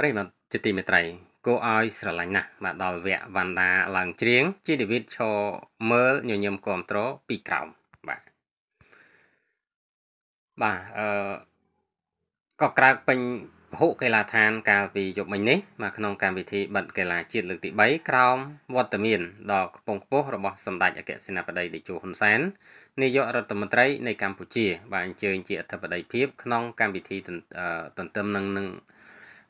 ប្រិមត្តជាទីមេត្រីគួរឲ្យស្រឡាញ់ណាស់មកដល់វគ្គវណ្ដាឡើងជ្រៀងជាដាវីតឈរមើលញញឹមគ្រប់ត្រពីក្រោមបាទបាទអឺក៏ក្រើកពេញពហុកីឡាដ្ឋានកាលពីយប់មិញនេះមកក្នុងកម្មវិធីបិទកីឡាជាតិលើកទី3ក្រោមវត្តមានដ៏ខ្ពង់ខ្ពស់របស់សម្ដេចអគ្គសេនាបតីតេជោហ៊ុនសែននាយករដ្ឋមន្ត្រីនៃកម្ពុជា បានអញ្ជើញជាអធិបតីភាពក្នុងកម្មវិធីទន្ទឹមនឹងនឹង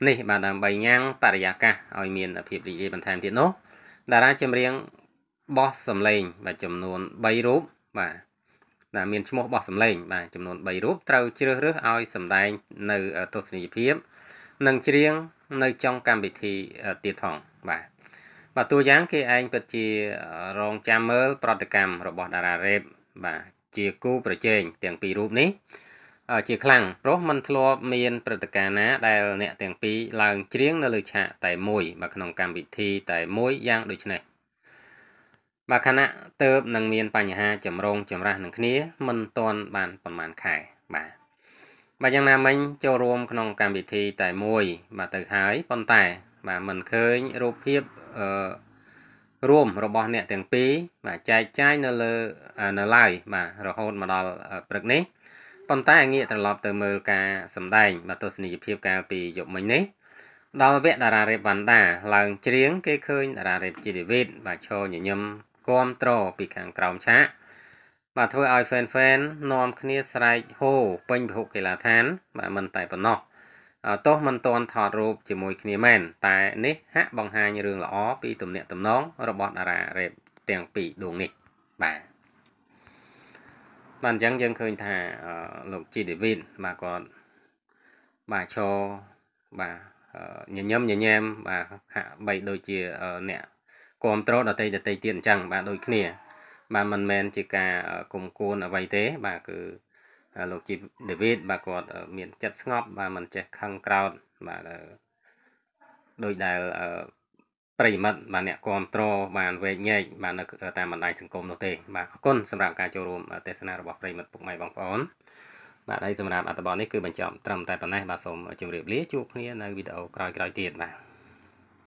នេះបាទដើម្បីញ៉ាំងបរិយាកាសឲ្យមានភាពរីករាយបន្ថែមទៀតនោះតារាចម្រៀងបោះសំឡេងបាទចំនួន3រូបបាទដែលមានឈ្មោះបោះសំឡេង បាទចំនួន3រូបត្រូវជ្រើសរើសឲ្យសម្ដែងនៅទស្សនីយភាព និងច្រៀងនៅចុងកម្មវិធីទៀតផងបាទបាទតួយ៉ាងគេឯងពិតជារងចាំមើលប្រតិកម្មរបស់តារារ៉េប បាទជាគូប្រជែងទាំងពីររូបនេះជាខ្លាំងព្រោះมันធ្លាប់មានព្រឹត្តិការណ៍ណា ដែលអ្នកទាំងពីរឡើងច្រៀងនៅលើឆាកតែមួយមកក្នុងកម្មវិធីតែមួយយ៉ាងដូចនេះបាទខណៈទៅបនឹងមានបញ្ហាចម្រងចម្រាស់នឹងគ្នាមិនទាន់បានប្រមាណខែបាទបាទយ៉ាងណាមិញចូលរួមក្នុងកម្មវិធីតែមួយបាទទៅហើយប៉ុន្តែបាទមិនឃើញរូបភាពអឺរួមរបស់អ្នកទាំងពីរបាទចែកចាយនៅលើនៅឡើយបាទរហូតមកដល់ព្រឹកនេះប៉ុន្តែងាកត្រឡប់ទៅមើលការសម្ដែងបាទទស្សនីយភាពកាលពីយប់មិញនេះដល់វគ្គតារារ៉េបវ៉ាន់ដា ឡើងច្រៀងគេឃើញតារារ៉េបជីដេវីតបាទឈរញញឹមគាំទ្រពីខាងក្រោមឆាកបាទធ្វើឲ្យ fan fan នាំគ្នាស្រែកហូពេញពិភពកីឡាដ្ឋាន បាទមិនតែប៉ុណ្ណោះទោះមិនទាន់ថតរូបជាមួយគ្នាមែនតែនេះហាក់បង្ហាញរឿងល្អពីទំនាក់ទំនងរបស់តារារ៉េបទាំងពីរដួងនេះបាទបាទអញ្ចឹងយើងឃើញថាលោកជីដេវីតបាទគាត់បាទឈរបាទញញឹមញញែមបាទហាក់បីដូចជាអ្នកគ្រប់គ្រងដតីដតីទៀតអញ្ចឹងបាទដូចគ្នាបាទមិនមែនជាការគុំគួនអ្វីទេបាទគឺលោកជីដេវីតបាទគាត់មានចិត្តស្ងប់បាទមិនចេះខឹងក្រោធបាទដោយដែលប្រិមិត្តបាទអ្នកគ្រប់តរបានវែកញែកបាទនៅតាមបណ្ដាញសង្គមនោះទេបាទអរគុណសម្រាប់ការចូលរួមទេសនារបស់ប្រិមិត្តពុកម៉ែបងប្អូនបាទហើយសម្រាប់អត្ថបទនេះគឺបញ្ចប់ត្រឹមតែប៉ុណ្ណេះបាទសូមជម្រាបលាជួបគ្នានៅវីដេអូក្រោយៗទៀតបាទ